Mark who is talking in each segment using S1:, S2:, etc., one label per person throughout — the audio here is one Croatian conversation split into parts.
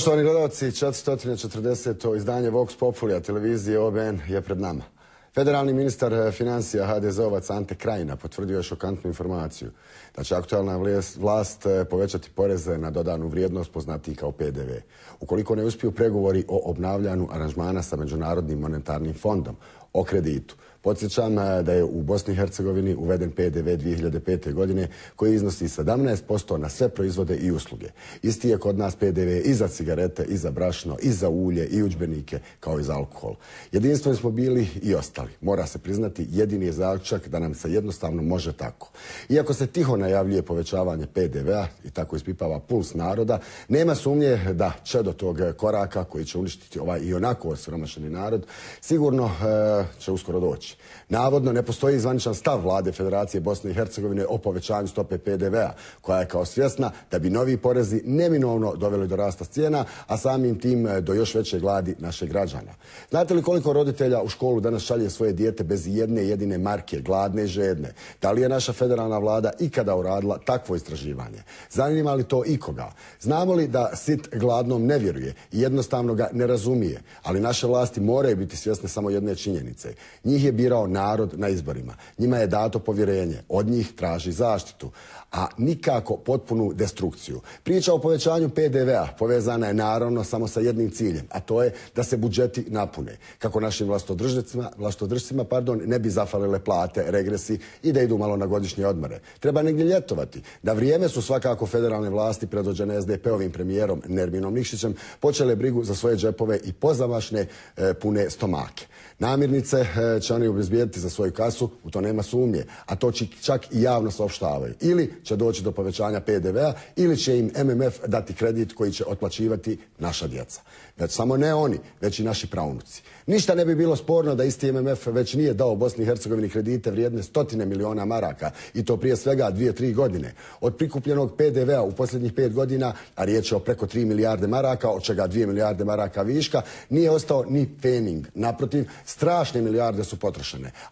S1: Poštovani gledalci, 440. izdanje Vox Populia televizije OBN je pred nama. Federalni ministar eh, financija hdz Ante Krajina potvrdio je šokantnu informaciju da će aktualna vlast eh, povećati poreze na dodanu vrijednost poznatiji kao PDV. Ukoliko ne uspiju pregovori o obnavljanju aranžmana sa Međunarodnim monetarnim fondom o kreditu, Podsjećam e, da je u Bosni i Hercegovini uveden PDV 2005. godine koji iznosi 17% na sve proizvode i usluge. Isti je kod nas PDV i za cigarete, i za brašno, i za ulje, i udžbenike, kao i za alkohol. Jedinstveni smo bili i ostali. Mora se priznati, jedini je zaključak da nam se jednostavno može tako. Iako se tiho najavljuje povećavanje pdv i tako ispipava puls naroda, nema sumnje da će do tog koraka koji će uništiti ovaj i onako osiromašeni narod, sigurno e, će uskoro doći. Navodno ne postoji zvaničan stav vlade Federacije Bosne i Hercegovine o povećanju stope PDV-a, koja je kao svjesna da bi novi porezi neminovno doveli do rasta cijena, a samim tim e, do još veće gladi naših građana. Znate li koliko roditelja u školu danas šalje svoje dijete bez jedne jedine marke, gladne i žedne? Da li je naša federalna vlada ikada uradila takvo istraživanje? Zanima li to ikoga? Znamo li da sit gladnom ne vjeruje i jednostavno ga ne razumije, ali naše vlasti moraju biti svjesne samo jedne činjenice. Njih je birao narod na izborima. Njima je dato povjerenje, od njih traži zaštitu, a nikako potpunu destrukciju. Priča o povećanju PDV-a povezana je naravno samo sa jednim ciljem, a to je da se budžeti napune. Kako našim vlastodržnicima, pardon, ne bi zafalile plate, regresi i da idu malo na godišnje odmore. Treba negdje ljetovati. Da vrijeme su svakako federalne vlasti predvođene SDP-ovim premijerom Nerminom Nikšićem počele brigu za svoje džepove i pozamašne e, pune stomake. Namirnice će oni moraju obezbijediti za svoju kasu, u to nema sumnje. A to čak i javno saopštavaju. Ili će doći do povećanja PDV-a, ili će im MMF dati kredit koji će otplaćivati naša djeca. Već samo ne oni, već i naši pravnuci. Ništa ne bi bilo sporno da isti MMF već nije dao Bosni i Hercegovini kredite vrijedne stotine miliona maraka i to prije svega dvije, tri godine. Od prikupljenog PDV-a u posljednjih pet godina, a riječ je o preko tri milijarde maraka, od čega dvije milijarde maraka viška, nije ostao ni pening. Naprotiv, strašne milijarde su potrošene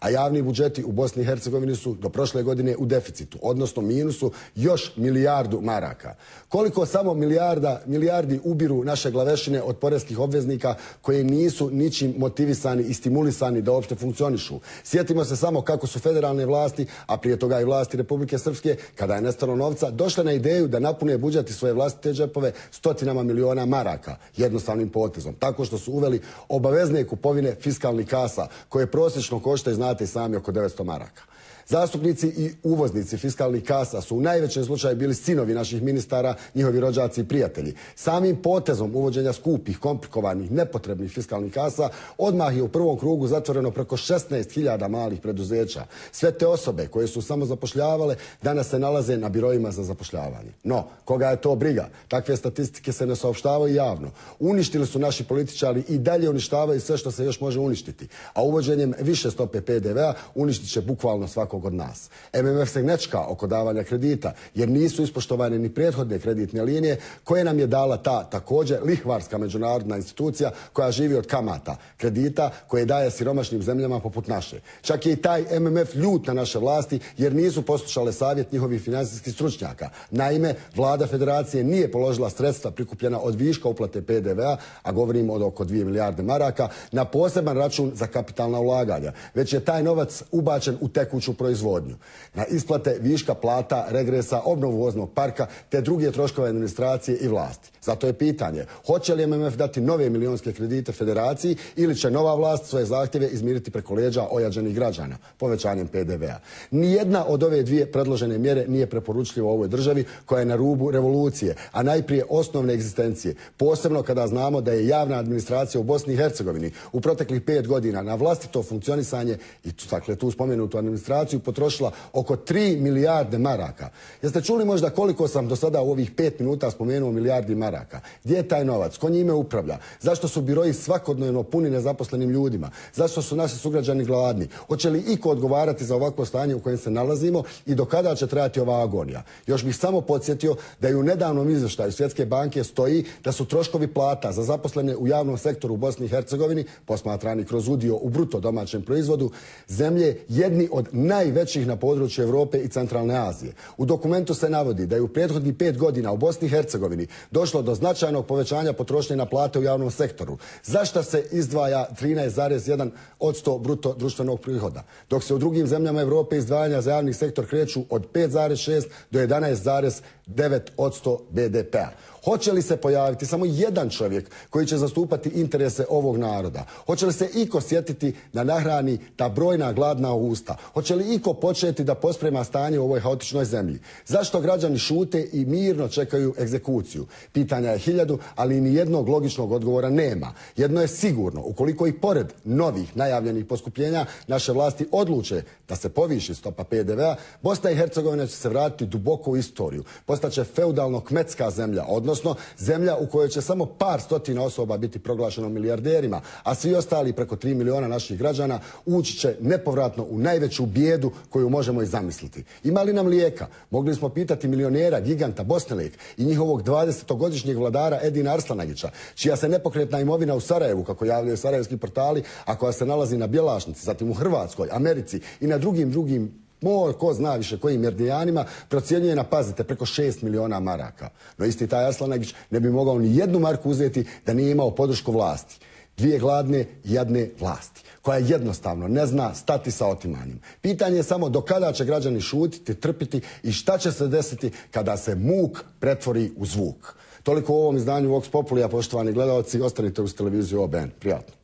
S1: a javni budžeti u Bosni i Hercegovini su do prošle godine u deficitu, odnosno minusu još milijardu maraka. Koliko samo milijarda, milijardi ubiru naše glavešine od poreskih obveznika koji nisu ničim motivisani i stimulisani da uopšte funkcionišu. Sjetimo se samo kako su federalne vlasti, a prije toga i vlasti Republike Srpske, kada je nestalo novca, došle na ideju da napune budžeti svoje vlastite džepove stotinama miliona maraka jednostavnim potezom. Tako što su uveli obavezne kupovine fiskalnih kasa koje prosječno košta i znate sami oko 900 maraka. Zastupnici i uvoznici fiskalnih kasa su u najvećem slučaju bili sinovi naših ministara, njihovi rođaci i prijatelji. Samim potezom uvođenja skupih, komplikovanih, nepotrebnih fiskalnih kasa odmah je u prvom krugu zatvoreno preko 16.000 malih preduzeća. Sve te osobe koje su samo zapošljavale danas se nalaze na birojima za zapošljavanje. No, koga je to briga? Takve statistike se ne saopštavaju javno. Uništili su naši političari i dalje uništavaju sve što se još može uništiti. A uvođenjem više stope PDV-a uništit će bukvalno svako svakog nas. MMF se nečka oko davanja kredita jer nisu ispoštovane ni prethodne kreditne linije koje nam je dala ta također lihvarska međunarodna institucija koja živi od kamata, kredita koje daje siromašnim zemljama poput naše. Čak je i taj MMF ljut na naše vlasti jer nisu poslušale savjet njihovih financijskih stručnjaka. Naime, vlada federacije nije položila sredstva prikupljena od viška uplate PDV-a, a govorimo od oko 2 milijarde maraka, na poseban račun za kapitalna ulaganja. Već je taj novac ubačen u tekuću proizvodnju, na isplate viška plata, regresa, obnovu voznog parka te druge troškove administracije i vlasti. Zato je pitanje, hoće li MMF dati nove milionske kredite federaciji ili će nova vlast svoje zahtjeve izmiriti preko leđa ojađenih građana povećanjem PDV-a. Nijedna od ove dvije predložene mjere nije preporučljiva ovoj državi koja je na rubu revolucije, a najprije osnovne egzistencije, posebno kada znamo da je javna administracija u Bosni i Hercegovini u proteklih pet godina na vlastito funkcionisanje i dakle tu spomenutu administraciju potrošila oko 3 milijarde maraka. Jeste čuli možda koliko sam do sada u ovih pet minuta spomenuo milijardi maraka? Gdje je taj novac? Ko njime upravlja? Zašto su biroji svakodnevno puni nezaposlenim ljudima? Zašto su naši sugrađani gladni? Hoće li iko odgovarati za ovakvo stanje u kojem se nalazimo i do kada će trajati ova agonija? Još bih samo podsjetio da je u nedavnom izvještaju Svjetske banke stoji da su troškovi plata za zaposlene u javnom sektoru u Bosni i Hercegovini, posmatrani kroz udio u bruto domaćem proizvodu, zemlje jedni od naj najvećih na području Europe i Centralne Azije. U dokumentu se navodi da je u prethodnih pet godina u Bosni i Hercegovini došlo do značajnog povećanja potrošnje na plate u javnom sektoru. Zašto se izdvaja 13,1 od bruto društvenog prihoda? Dok se u drugim zemljama Europe izdvajanja za javni sektor kreću od 5,6 do 11,9 od 100 BDP-a. Hoće li se pojaviti samo jedan čovjek koji će zastupati interese ovog naroda? Hoće li se iko sjetiti da nahrani ta brojna gladna usta? Hoće li i iko početi da posprema stanje u ovoj haotičnoj zemlji? Zašto građani šute i mirno čekaju egzekuciju? Pitanja je hiljadu, ali ni jednog logičnog odgovora nema. Jedno je sigurno, ukoliko i pored novih najavljenih poskupljenja naše vlasti odluče da se poviši stopa PDV-a, Bosna i Hercegovina će se vratiti duboko u istoriju. Postaće feudalno-kmetska zemlja, odnosno zemlja u kojoj će samo par stotina osoba biti proglašeno milijarderima, a svi ostali preko tri miliona naših građana ući će nepovratno u najveću bijedu koju možemo i zamisliti. Ima li nam lijeka? Mogli smo pitati milionera, giganta Bosnelek i njihovog 20-godišnjeg vladara Edina Arslanagića, čija se nepokretna imovina u Sarajevu, kako javljaju sarajevski portali, a koja se nalazi na Bjelašnici, zatim u Hrvatskoj, Americi i na drugim drugim mor, ko zna više kojim merdijanima, procjenjuje na, pazite, preko 6 miliona maraka. No isti taj Aslanagić ne bi mogao ni jednu marku uzeti da nije imao podršku vlasti dvije gladne, jedne vlasti, koja jednostavno ne zna stati sa otimanjem. Pitanje je samo do kada će građani šutiti, trpiti i šta će se desiti kada se muk pretvori u zvuk. Toliko u ovom izdanju Vox Populi, a poštovani gledalci, ostanite uz televiziju OBN. Prijatno.